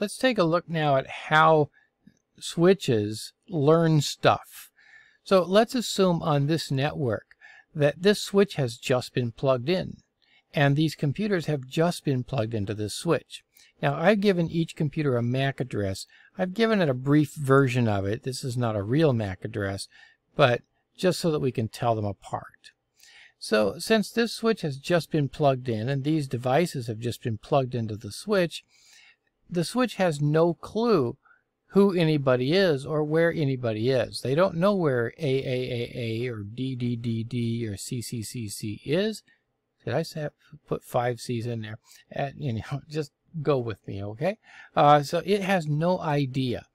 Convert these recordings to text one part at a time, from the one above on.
Let's take a look now at how switches learn stuff. So let's assume on this network that this switch has just been plugged in and these computers have just been plugged into this switch. Now I've given each computer a MAC address. I've given it a brief version of it. This is not a real MAC address, but just so that we can tell them apart. So since this switch has just been plugged in and these devices have just been plugged into the switch, the Switch has no clue who anybody is or where anybody is. They don't know where AAAA or DDDD or CCCC is. Did I say, put five C's in there? At, eh, you know, just go with me, okay? Uh, so it has no idea.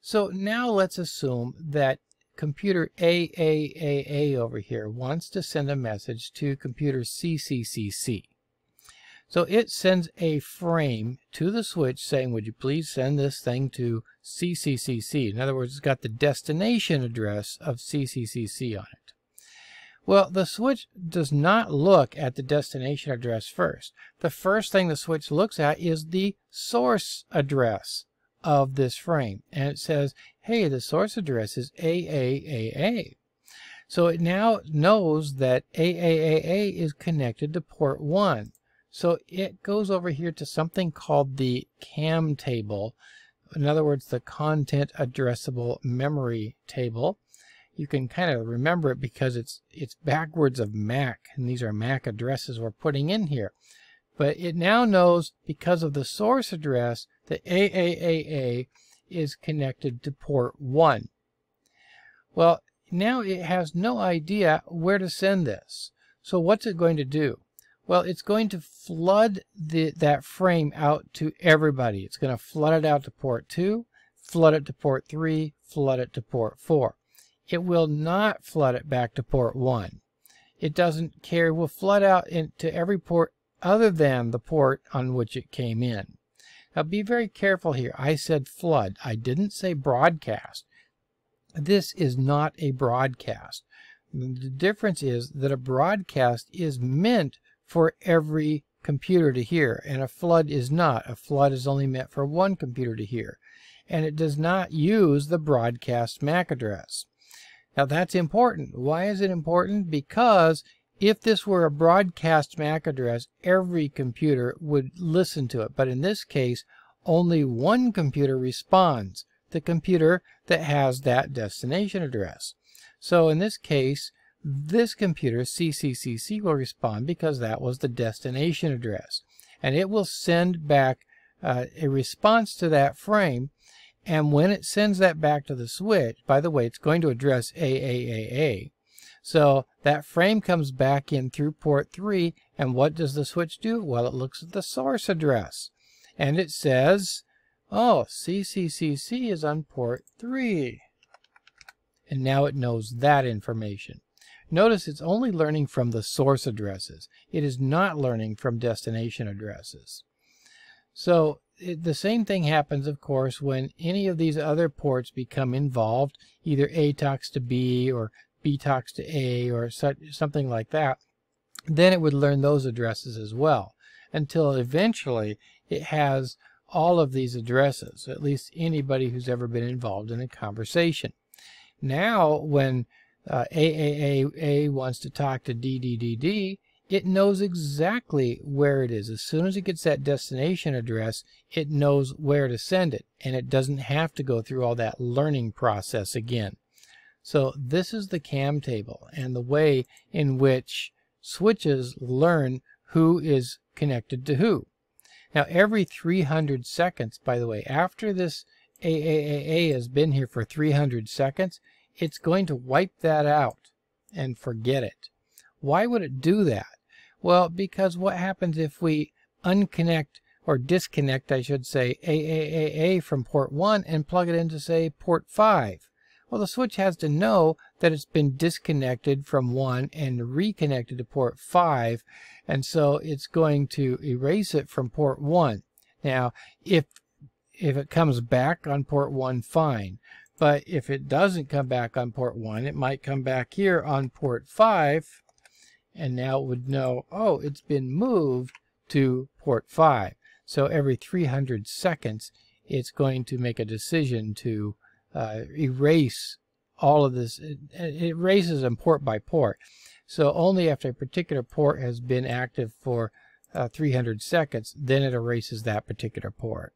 So now let's assume that computer AAAA over here wants to send a message to computer CCCC. So it sends a frame to the switch saying, would you please send this thing to CCCC? In other words, it's got the destination address of CCCC on it. Well, the switch does not look at the destination address first. The first thing the switch looks at is the source address of this frame. And it says, hey, the source address is AAAA. So it now knows that AAAA is connected to port 1. So it goes over here to something called the CAM table. In other words, the content addressable memory table. You can kind of remember it because it's it's backwards of MAC, and these are MAC addresses we're putting in here. But it now knows because of the source address that AAAA is connected to port 1. Well, now it has no idea where to send this. So what's it going to do? Well, it's going to flood the, that frame out to everybody. It's going to flood it out to port 2, flood it to port 3, flood it to port 4. It will not flood it back to port 1. It doesn't care. It will flood out into every port other than the port on which it came in. Now be very careful here. I said flood. I didn't say broadcast. This is not a broadcast. The difference is that a broadcast is meant for every computer to hear. And a flood is not. A flood is only meant for one computer to hear. And it does not use the broadcast MAC address. Now that's important. Why is it important? Because if this were a broadcast MAC address, every computer would listen to it. But in this case, only one computer responds, the computer that has that destination address. So in this case, this computer, CCCC, will respond because that was the destination address. And it will send back uh, a response to that frame. And when it sends that back to the switch, by the way, it's going to address AAAA. So that frame comes back in through port 3. And what does the switch do? Well, it looks at the source address. And it says, oh, CCCC is on port 3. And now it knows that information. Notice it's only learning from the source addresses. It is not learning from destination addresses. So it, the same thing happens, of course, when any of these other ports become involved, either A talks to B or B talks to A or such, something like that. Then it would learn those addresses as well until eventually it has all of these addresses, at least anybody who's ever been involved in a conversation. Now, when uh, AAAA wants to talk to DDDD, it knows exactly where it is. As soon as it gets that destination address, it knows where to send it, and it doesn't have to go through all that learning process again. So this is the CAM table and the way in which switches learn who is connected to who. Now every 300 seconds, by the way, after this AAAA has been here for 300 seconds, it's going to wipe that out and forget it. Why would it do that? Well, because what happens if we unconnect or disconnect, I should say, AAAA from port 1 and plug it into, say, port 5? Well, the switch has to know that it's been disconnected from 1 and reconnected to port 5, and so it's going to erase it from port 1. Now, if if it comes back on port 1, fine. But if it doesn't come back on port 1, it might come back here on port 5. And now it would know, oh, it's been moved to port 5. So every 300 seconds, it's going to make a decision to uh, erase all of this. It, it erases them port by port. So only after a particular port has been active for uh, 300 seconds, then it erases that particular port.